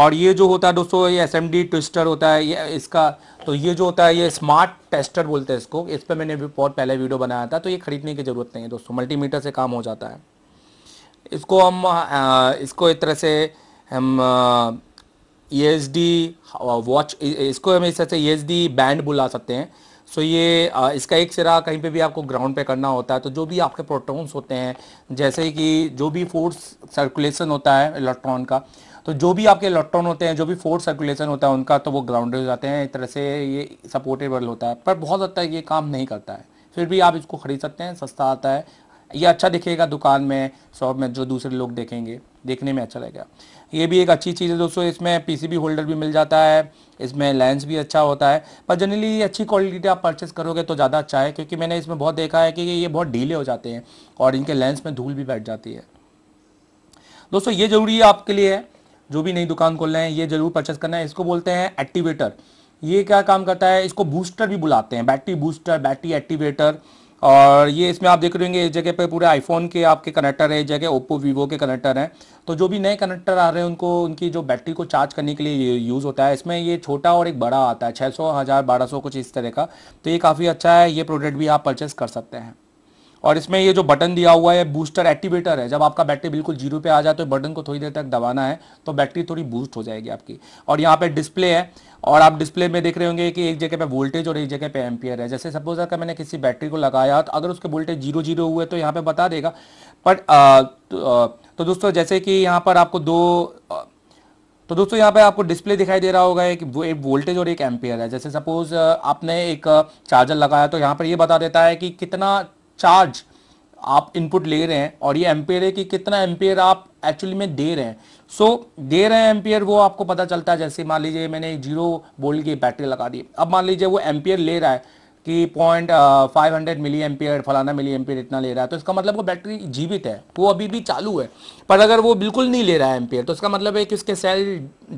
और ये जो होता है दोस्तों ये एस एम डी ट्विस्टर होता है ये इसका तो ये जो होता है ये स्मार्ट टेस्टर बोलते हैं इसको इस पर मैंने भी बहुत पहले वीडियो बनाया था तो ये खरीदने की ज़रूरत नहीं है दोस्तों मल्टीमीटर से काम हो जाता है इसको हम इसको एक तरह से हम ई एस डी वॉच इसको हम इस तरह से ई एस डी बैंड बुला सकते हैं सो ये इसका एक सिरा कहीं पे भी आपको ग्राउंड पे करना होता है तो जो भी आपके प्रोटॉन्स होते हैं जैसे कि जो भी फोर्स सर्कुलेशन होता है इलेक्ट्रॉन का तो जो भी आपके इलेक्ट्रॉन होते हैं जो भी फोर्स सर्कुलेशन होता है उनका तो वो ग्राउंडेड हो जाते हैं एक तरह से ये सपोर्टेबल होता है पर बहुत हद तक ये काम नहीं करता है फिर भी आप इसको खरीद सकते हैं सस्ता आता है ये अच्छा दिखेगा दुकान में शॉप में जो दूसरे लोग देखेंगे देखने में अच्छा लगेगा ये भी एक अच्छी चीज़ है दोस्तों इसमें पीसीबी होल्डर भी मिल जाता है इसमें लेंस भी अच्छा होता है पर जनरली अच्छी क्वालिटी आप परचेस करोगे तो ज़्यादा अच्छा है क्योंकि मैंने इसमें बहुत देखा है कि ये बहुत ढीले हो जाते हैं और इनके लेंस में धूल भी बैठ जाती है दोस्तों ये ज़रूरी आपके लिए है जो भी नई दुकान खोल रहे हैं ये जरूर परचेस करना है इसको बोलते हैं एक्टिवेटर ये क्या काम करता है इसको बूस्टर भी बुलाते हैं बैटरी बूस्टर बैटरी एक्टिवेटर और ये इसमें आप देख रहे होंगे इस जगह पे पूरे आईफोन के आपके कनेक्टर है इस जगह ओप्पो वीवो के कनेक्टर हैं तो जो भी नए कनेक्टर आ रहे हैं उनको उनकी जो बैटरी को चार्ज करने के लिए यूज़ होता है इसमें ये छोटा और एक बड़ा आता है छः सौ हज़ार बारह सौ कुछ इस तरह का तो ये काफ़ी अच्छा है ये प्रोडक्ट भी आप परचेस कर सकते हैं और इसमें ये जो बटन दिया हुआ है बूस्टर एक्टिवेटर है जब आपका बैटरी बिल्कुल जीरो पे आ जाए तो बटन को थोड़ी देर तक दबाना है तो बैटरी थोड़ी बूस्ट हो जाएगी आपकी और यहाँ पे डिस्प्ले है और आप डिस्प्ले में देख रहे होंगे कि एक जगह पे वोल्टेज और एक जगह पे एम्पियर है जैसे सपोज अगर मैंने किसी बैटरी को लगाया तो अगर उसके वोल्टेज जीरो जीरो हुए तो यहाँ पे बता देगा बट तो, तो, दोस्तों जैसे कि यहाँ पर आपको दो तो दोस्तों यहाँ पे आपको डिस्प्ले दिखाई दे रहा होगा एक वो एक वोल्टेज और एक एम्पियर है जैसे सपोज आपने एक चार्जर लगाया तो यहाँ पर ये यह बता देता है कि कितना चार्ज आप इनपुट ले रहे हैं और ये एम्पेयर है कि कितना एम्पेयर आप एक्चुअली में दे रहे हैं सो so, दे रहे हैं एम्पेयर वो आपको पता चलता है जैसे मान लीजिए मैंने जीरो बोल के बैटरी लगा दी अब मान लीजिए वो एम्पियर ले रहा है कि point five hundred milliampere फलाना मिली एम्पेयर इतना ले रहा है तो इसका मतलब वो बैटरी जीवित है वो अभी भी चालू है पर अगर वो बिल्कुल नहीं ले रहा है एम्पेयर तो इसका मतलब है कि उसके सेल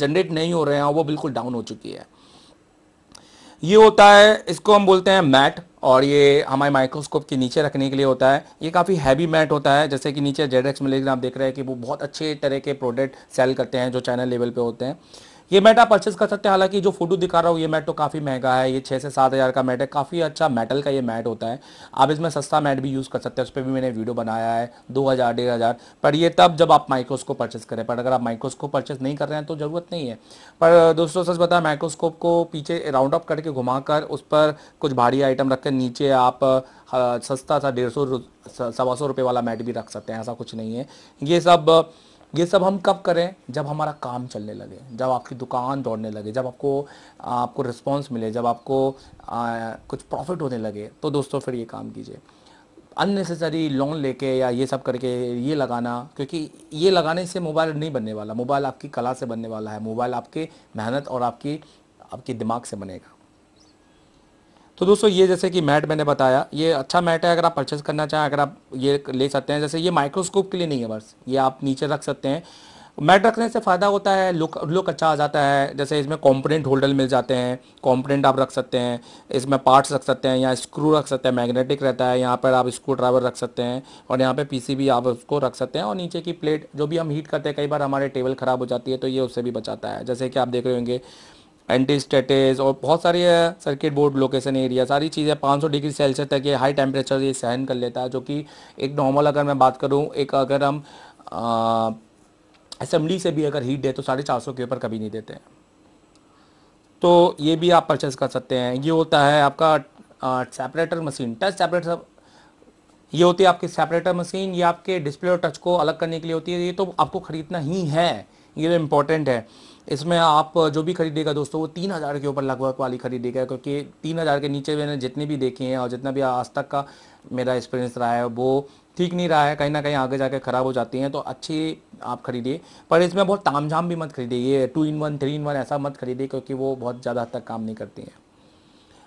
जनरेट नहीं हो रहे हैं और वो बिल्कुल डाउन हो चुकी है ये होता है इसको हम बोलते हैं मैट और ये हमारे माइक्रोस्कोप के नीचे रखने के लिए होता है ये काफ़ी हैवी मैट होता है जैसे कि नीचे जेड एक्स आप देख रहे हैं कि वो बहुत अच्छे तरह के प्रोडक्ट सेल करते हैं जो चैनल लेवल पर होते हैं ये मैट आप परचेज कर सकते हैं हालांकि जो फोटो दिखा रहा हूँ ये मैट तो काफ़ी महंगा है ये छः से सात हज़ार का मैट है काफ़ी अच्छा मेटल का ये मैट होता है आप इसमें सस्ता मैट भी यूज़ कर सकते हैं उस पर भी मैंने वीडियो बनाया है दो हज़ार डेढ़ हज़ार पर ये तब जब आप माइक्रोस्कोप परचेज़ करें पर अगर आप माइक्रोस्कोप परचेज़ नहीं कर रहे हैं तो ज़रूरत नहीं है पर दोस्तों सच बताया माइक्रोस्कोप को पीछे राउंड अप करके घुमाकर उस पर कुछ भारी आइटम रखकर नीचे आप हाँ, सस्ता सा डेढ़ सौ सवा सौ रुपये वाला मैट भी रख सकते हैं ऐसा कुछ नहीं है ये सब ये सब हम कब करें जब हमारा काम चलने लगे जब आपकी दुकान दौड़ने लगे जब आपको आपको रिस्पॉन्स मिले जब आपको आ, कुछ प्रॉफिट होने लगे तो दोस्तों फिर ये काम कीजिए अननेसेसरी लोन लेके या ये सब करके ये लगाना क्योंकि ये लगाने से मोबाइल नहीं बनने वाला मोबाइल आपकी कला से बनने वाला है मोबाइल आपके मेहनत और आपकी आपके दिमाग से बनेगा तो दोस्तों ये जैसे कि मैट मैंने बताया ये अच्छा मैट है अगर आप परचेस करना चाहें अगर आप ये ले सकते हैं जैसे ये माइक्रोस्कोप के लिए नहीं है बस ये आप नीचे रख सकते हैं मैट रखने से फ़ायदा होता है लुक लुक अच्छा आ जाता है जैसे इसमें कॉम्पोनेंट होल्डर मिल जाते हैं कॉम्पोनेंट आप रख सकते हैं इसमें पार्ट्स रख सकते हैं यहाँ स्क्रू रख सकते हैं मैग्नेटिक रहता है यहाँ पर आप स्क्रू ड्राइवर रख सकते हैं और यहाँ पे पीसीबी आप उसको रख सकते हैं और नीचे की प्लेट जो भी हम हीट करते हैं कई बार हमारे टेबल ख़राब हो जाती है तो ये उससे भी बचाता है जैसे कि आप देख रहे होंगे एंटी स्टेटिस और बहुत सारी है सर्किट बोर्ड लोकेशन एरिया सारी चीज़ें 500 डिग्री सेल्सियस तक ये हाई टेम्परेचर ये सहन कर लेता है जो कि एक नॉर्मल अगर मैं बात करूँ एक अगर हम असम्बली से भी अगर हीट दे तो साढ़े चार सौ के ऊपर कभी नहीं देते तो ये भी आप परचेज़ कर सकते हैं ये होता है आपका सेपरेटर मशीन टच सेपरेटर ये होती है आपकी सेपरेटर मशीन ये आपके डिस्प्ले और टच को अलग करने के लिए होती है ये तो आपको ख़रीदना ही है ये इंपॉर्टेंट है इसमें आप जो भी खरीदेगा दोस्तों वो तीन हज़ार के ऊपर लगभग वाली खरीदेगा क्योंकि तीन हज़ार के नीचे मैंने जितने भी देखे हैं और जितना भी आज तक का मेरा एक्सपीरियंस रहा है वो ठीक नहीं रहा है कहीं ना कहीं आगे जाके ख़राब हो जाती हैं तो अच्छी आप खरीदिए पर इसमें बहुत तामझाम भी मत खरीदिए ये two in one three in one ऐसा मत खरीदिए क्योंकि वो बहुत ज़्यादा हद तक काम नहीं करती हैं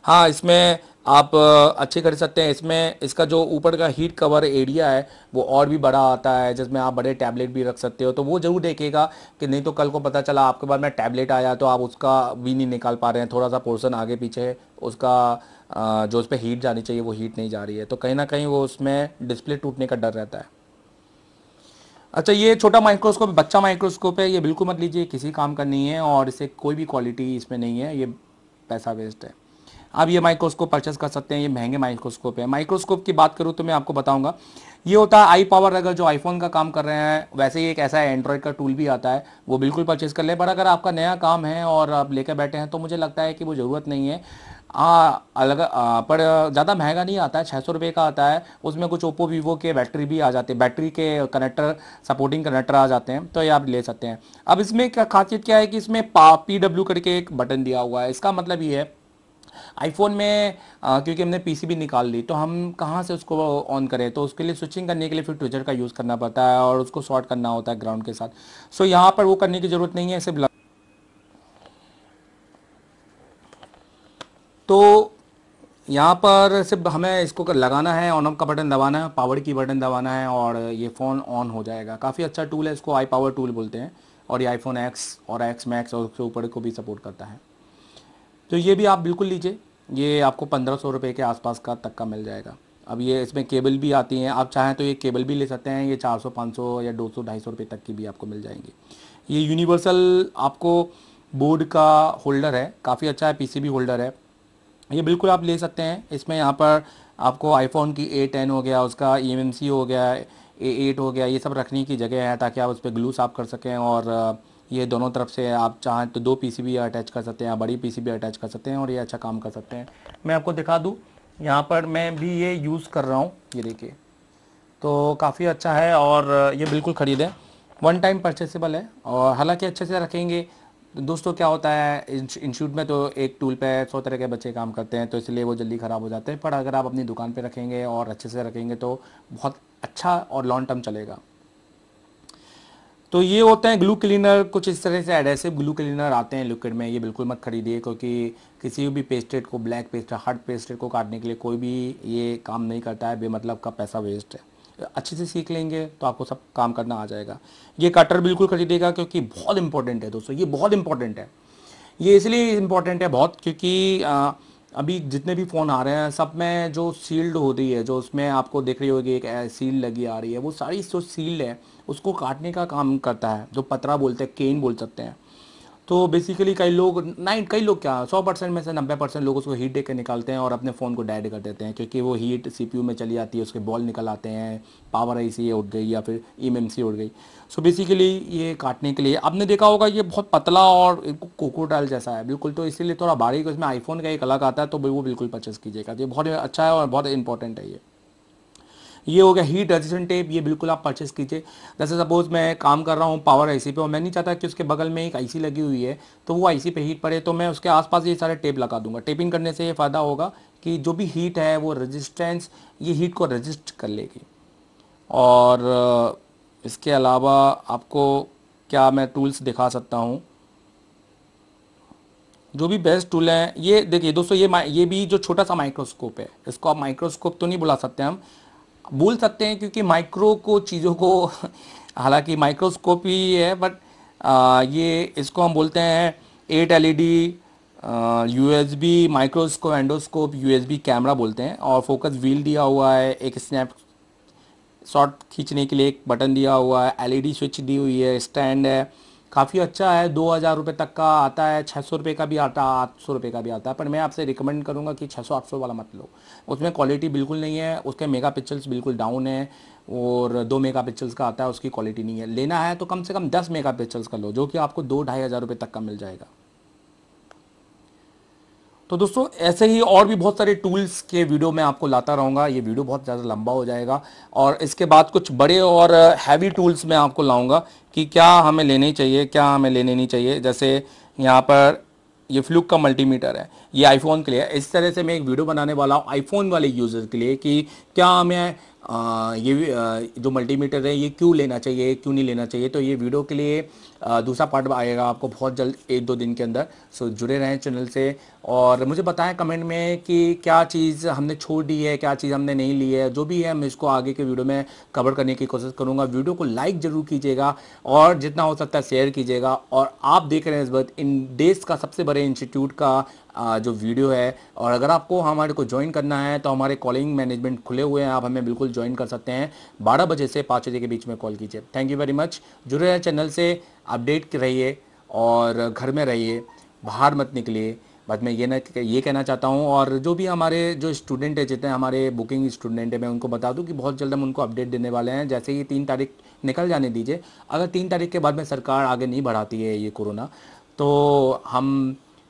हाँ इसमें आप अच्छे कर सकते हैं इसमें इसका जो ऊपर का हीट कवर एरिया है वो और भी बड़ा आता है जिसमें आप बड़े टैबलेट भी रख सकते हो तो वो ज़रूर देखेगा कि नहीं तो कल को पता चला आपके बाद में टैबलेट आया तो आप उसका भी नहीं निकाल पा रहे हैं थोड़ा सा पोर्सन आगे पीछे उसका जो उस पर हीट जानी चाहिए वो हीट नहीं जा रही है तो कहीं ना कहीं वो उसमें डिस्प्ले टूटने का डर रहता है अच्छा ये छोटा माइक्रोस्कोप बच्चा माइक्रोस्कोप है ये बिल्कुल मत लीजिए किसी काम का नहीं है और इससे कोई भी क्वालिटी इसमें नहीं है ये पैसा वेस्ट है आप ये माइक्रोस्कोप परचेस कर सकते हैं ये महंगे माइक्रोस्कोप है माइक्रोस्कोप की बात करूँ तो मैं आपको बताऊँगा ये होता है आई पावर अगर जो आईफोन का काम कर रहे हैं वैसे ही एक ऐसा एंड्रॉयड का टूल भी आता है वो बिल्कुल परचेस कर ले पर अगर आपका नया काम है और आप लेकर बैठे हैं तो मुझे लगता है कि वो ज़रूरत नहीं है हाँ अलग पर ज़्यादा महंगा नहीं आता है छः सौ रुपये का आता है उसमें कुछ ओप्पो वीवो के बैटरी भी आ जाते हैं बैटरी के कनेक्टर सपोर्टिंग कनेक्टर आ जाते हैं तो ये आप ले सकते हैं अब इसमें क्या खासियत क्या है कि इसमें पा पी डब्ल्यू करके एक बटन दिया हुआ है इसका मतलब ये है आईफोन में आ, क्योंकि हमने पीसीबी निकाल ली तो हम कहाँ से उसको ऑन करें तो उसके लिए स्विचिंग करने के लिए फिर ट्विजर का यूज़ करना पड़ता है और उसको शॉर्ट करना होता है ग्राउंड के साथ सो so, यहाँ पर वो करने की ज़रूरत नहीं है सिर्फ तो यहाँ पर सिर्फ हमें इसको लगाना है ऑन ऑफ का बटन दबाना है पावर की बटन दबाना है और ये फ़ोन ऑन हो जाएगा काफ़ी अच्छा टूल है इसको आई पावर टूल बोलते हैं और ये आईफोन एक्स और एक्स मैक्स और उसके ऊपर को भी सपोर्ट करता है तो ये भी आप बिल्कुल लीजिए ये आपको पंद्रह सौ रुपये के आसपास का तक का मिल जाएगा अब ये इसमें केबल भी आती हैं आप चाहें तो ये केबल भी ले सकते हैं ये चार सौ पाँच सौ या दो सौ ढाई सौ रुपये तक की भी आपको मिल जाएंगी ये यूनिवर्सल आपको बोर्ड का होल्डर है काफ़ी अच्छा है पीसीबी होल्डर है ये बिल्कुल आप ले सकते हैं इसमें यहाँ पर आपको आईफोन की ए टेन हो गया उसका ई e हो गया ए एट हो गया ये सब रखने की जगह है ताकि आप उस पर ग्लू साफ कर सकें और ये दोनों तरफ से आप चाहें तो दो पीसीबी अटैच कर सकते हैं या बड़ी पीसीबी अटैच कर सकते हैं और ये अच्छा काम कर सकते हैं मैं आपको दिखा दूँ यहाँ पर मैं भी ये यूज़ कर रहा हूँ ये देखिए तो काफ़ी अच्छा है और ये बिल्कुल ख़रीदें वन टाइम परचेसेबल है और हालांकि अच्छे से रखेंगे दोस्तों क्या होता है इंस्टीट्यूट में तो एक टूल पे सौ तरह के बच्चे काम करते हैं तो इसलिए वो जल्दी ख़राब हो जाते हैं पर अगर आप अपनी दुकान पे रखेंगे और अच्छे से रखेंगे तो बहुत अच्छा और लॉन्ग टर्म चलेगा तो ये होते हैं ग्लू क्लीनर कुछ इस तरह से एडेसिव ग्लू क्लीनर आते हैं लिक्विड में ये बिल्कुल मत खरीदिए क्योंकि किसी भी पेस्टेड को ब्लैक पेस्ट हर्ड पेस्टेड को काटने के लिए कोई भी ये काम नहीं करता है बेमतलब का पैसा वेस्ट है अच्छे से सीख लेंगे तो आपको सब काम करना आ जाएगा ये कटर बिल्कुल खरीदेगा क्योंकि बहुत इंपॉर्टेंट है दोस्तों ये बहुत इंपॉर्टेंट है ये इसलिए इम्पॉर्टेंट है बहुत क्योंकि अभी जितने भी फ़ोन आ रहे हैं सब में जो सील्ड हो रही है जो उसमें आपको देख रही होगी एक सील लगी आ रही है वो सारी जो सील है उसको काटने का काम करता है जो पतरा बोलते हैं केन बोल सकते हैं तो बेसिकली कई लोग नाइन कई लोग क्या सौ परसेंट में से नब्बे परसेंट लोग उसको हीट देकर निकालते हैं और अपने फ़ोन को डैड कर देते हैं क्योंकि वो हीट सी में चली जाती है उसके बॉल निकल आते हैं पावर आई सी उठ गई या फिर ई सी उठ गई सो बेसिकली ये काटने के लिए आपने देखा होगा ये बहुत पतला और कोकोटाइल जैसा है बिल्कुल तो इसीलिए थोड़ा भारी उसमें आईफोन का एक अलग आता है तो वो बिल्कुल परचेस कीजिएगा ये बहुत अच्छा है और बहुत इंपॉर्टेंट है ये ये हो गया हीट रेजिस्टेंट टेप ये बिल्कुल आप परचेस कीजिए जैसे सपोज मैं काम कर रहा हूँ पावर आईसी पे और मैं नहीं चाहता कि उसके बगल में एक आईसी लगी हुई है तो वो आईसी पे हीट पड़े तो मैं उसके आसपास ये सारे टेप लगा दूंगा टेपिंग करने से ये फ़ायदा होगा कि जो भी हीट है वो रजिस्टेंस ये हीट को रजिस्ट कर लेगी और इसके अलावा आपको क्या मैं टूल्स दिखा सकता हूँ जो भी बेस्ट टूल हैं ये देखिए दोस्तों ये ये भी जो छोटा सा माइक्रोस्कोप है इसको आप माइक्रोस्कोप तो नहीं बुला सकते हम बोल सकते हैं क्योंकि माइक्रो को चीज़ों को हालांकि माइक्रोस्कोप ही है बट ये इसको हम बोलते हैं eight L E D U S B microscope endoscope U S B camera बोलते हैं और फोकस व्हील दिया हुआ है एक स्नैप शॉट खींचने के लिए एक बटन दिया हुआ है एल ई डी स्विच दी हुई है स्टैंड है काफ़ी अच्छा है दो हज़ार रुपये तक का आता है छः सौ रुपये का भी आता है आठ सौ रुपये का भी आता है पर मैं आपसे रिकमेंड करूँगा कि छः सौ आठ सौ वाला मत लो उसमें क्वालिटी बिल्कुल नहीं है उसके मेगा पिक्चल्स बिल्कुल डाउन है और दो मेगा पिक्चल्स का आता है उसकी क्वालिटी नहीं है लेना है तो कम से कम दस मेगा पिक्चल्स का लो जो कि आपको दो ढाई हज़ार रुपये तक का मिल जाएगा तो दोस्तों ऐसे ही और भी बहुत सारे टूल्स के वीडियो मैं आपको लाता रहूँगा ये वीडियो बहुत ज़्यादा लंबा हो जाएगा और इसके बाद कुछ बड़े और हैवी टूल्स मैं आपको लाऊंगा कि क्या हमें लेने चाहिए क्या हमें लेने नहीं चाहिए जैसे यहाँ पर ये फ्लूक का मल्टीमीटर है ये आईफोन के लिए इस तरह से मैं एक वीडियो बनाने वाला हूँ आईफोन वाले यूज़र के लिए कि क्या हमें आ, ये आ, जो मल्टीमीटर है ये क्यों लेना चाहिए क्यों नहीं लेना चाहिए तो ये वीडियो के लिए दूसरा पार्ट आएगा आपको बहुत जल्द एक दो दिन के अंदर सो जुड़े रहें चैनल से और मुझे बताएं कमेंट में कि क्या चीज़ हमने छोड़ दी है क्या चीज़ हमने नहीं ली है जो भी है मैं इसको आगे के वीडियो में कवर करने की कोशिश करूँगा वीडियो को लाइक ज़रूर कीजिएगा और जितना हो सकता है शेयर कीजिएगा और आप देख रहे हैं इस वक्त इन देश का सबसे बड़े इंस्टीट्यूट का जो वीडियो है और अगर आपको हमारे को ज्वाइन करना है तो हमारे कॉलिंग मैनेजमेंट खुले हुए हैं आप हमें बिल्कुल ज्वाइन कर सकते हैं बारह बजे से पाँच बजे के बीच में कॉल कीजिए थैंक यू वेरी मच जुड़े रहें चैनल से अपडेट रहिए और घर में रहिए बाहर मत निकलिए बाद में ये ना ये कहना चाहता हूँ और जो भी हमारे जो स्टूडेंट है जितने हमारे बुकिंग स्टूडेंट है मैं उनको बता दूँ कि बहुत जल्द हम उनको अपडेट देने वाले हैं जैसे ही तीन तारीख निकल जाने दीजिए अगर तीन तारीख के बाद में सरकार आगे नहीं बढ़ाती है ये कोरोना तो हम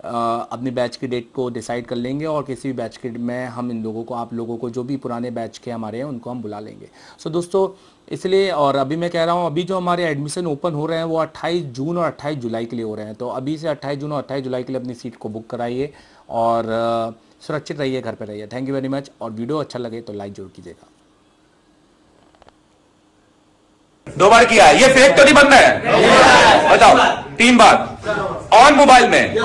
अपने बैच की डेट को डिसाइड कर लेंगे और किसी भी बैच के में हम इन लोगों को आप लोगों को जो भी पुराने बैच के हमारे हैं उनको हम बुला लेंगे सो so, दोस्तों इसलिए और अभी मैं कह रहा हूँ अभी जो हमारे एडमिशन ओपन हो रहे हैं वो 28 जून और 28 जुलाई के लिए हो रहे हैं तो अभी से 28 जून और 28 जुलाई के लिए अपनी सीट को बुक कराइए और सुरक्षित रहिए घर पर रहिए थैंक यू वेरी मच और वीडियो अच्छा लगे तो लाइक जरूर कीजिएगा दो बार किया ये फेक तो नहीं बनना है बताओ तीन बार ऑन मोबाइल में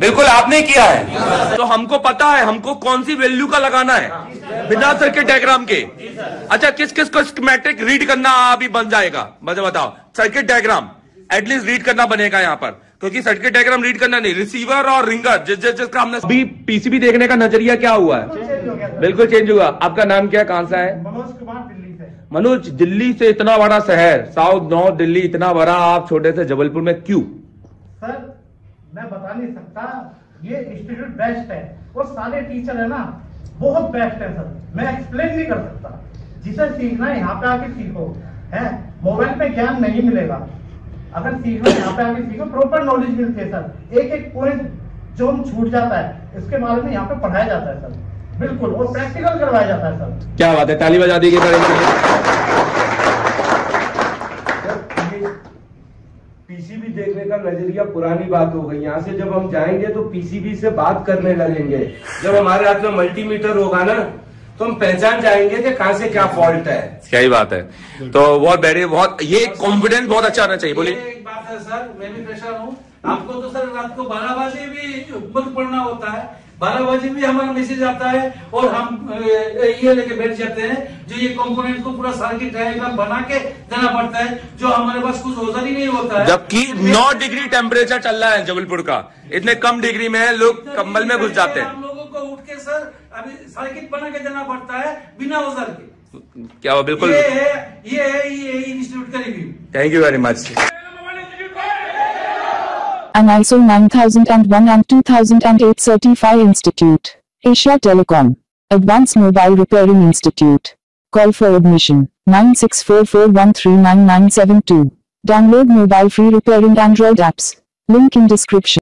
बिल्कुल आपने किया है तो हमको पता है हमको कौन सी वैल्यू का लगाना है बिना सर्किट डायग्राम के अच्छा किस किस को मैट्रिक रीड करना अभी बन जाएगा मुझे बताओ सर्किट डायग्राम एटलीस्ट रीड करना बनेगा यहाँ पर क्योंकि सर्किट डायग्राम रीड करना नहीं रिसीवर और रिंगर जिस जिस जिसका हमने अभी पीसीबी देखने का नजरिया क्या हुआ है बिल्कुल चेंज हुआ आपका नाम क्या कहां सा है मनोज दिल्ली से इतना बड़ा शहर साउथ नॉर्थ दिल्ली इतना बड़ा आप छोटे से जबलपुर में क्यों सर मैं बता नहीं सकता ये इंस्टीट्यूट बेस्ट है और सारे टीचर है ना बहुत बेस्ट है सर मैं एक्सप्लेन नहीं कर सकता जिसे सीखना है यहाँ पे आके सीखो है मोबाइल पे ज्ञान नहीं मिलेगा अगर सीखना यहाँ पे आके सीखो प्रॉपर नॉलेज मिलती है सर एक एक पॉइंट जो हम छूट जाता है इसके बारे में यहाँ पे पढ़ाया जाता है सर बिल्कुल और प्रैक्टिकल करवाया जाता है सर क्या बात है ताली बजा दी गई पीसीबी देखने का नजरिया पुरानी बात हो गई यहाँ से जब हम जाएंगे तो पीसीबी से बात करने लगेंगे जब हमारे हाथ में मल्टीमीटर होगा ना तो हम पहचान जाएंगे कि कहाँ से क्या फॉल्ट है क्या ही बात है तो बहुत बैठे बहुत ये कॉन्फिडेंस बहुत अच्छा आना चाहिए बोलिए एक बात है सर मैं भी पेशा हूँ आपको तो सर रात को बारह बजे भी मत पढ़ना होता है बारह बजे भी हमारा मैसेज आता है और हम ये लेके बैठ जाते हैं जो ये कंपोनेंट को पूरा सर्किट डायग्राम बना के देना पड़ता है जो हमारे पास कुछ होता ही नहीं होता है जबकि नौ डिग्री टेम्परेचर चल रहा है जबलपुर का इतने कम डिग्री में लोग कम्बल में घुस जाते हैं हम लोगों को उठ के सर अभी सर्किट बना के देना पड़ता है बिना औजार के क्या बिल्कुल ये है ये है ये इंस्टीट्यूट का review thank you very much Aniso ISO 9001 and 2008 Certified Institute. Asia Telecom. Advanced Mobile Repairing Institute. Call for admission 9644139972. Download mobile free repairing Android apps. Link in description.